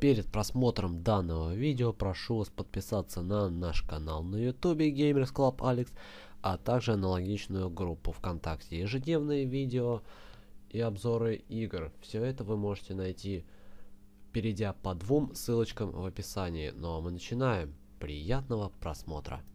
Перед просмотром данного видео прошу вас подписаться на наш канал на YouTube Gamers Club Alex, а также аналогичную группу ВКонтакте. Ежедневные видео и обзоры игр. Все это вы можете найти, перейдя по двум ссылочкам в описании. Ну а мы начинаем. Приятного просмотра!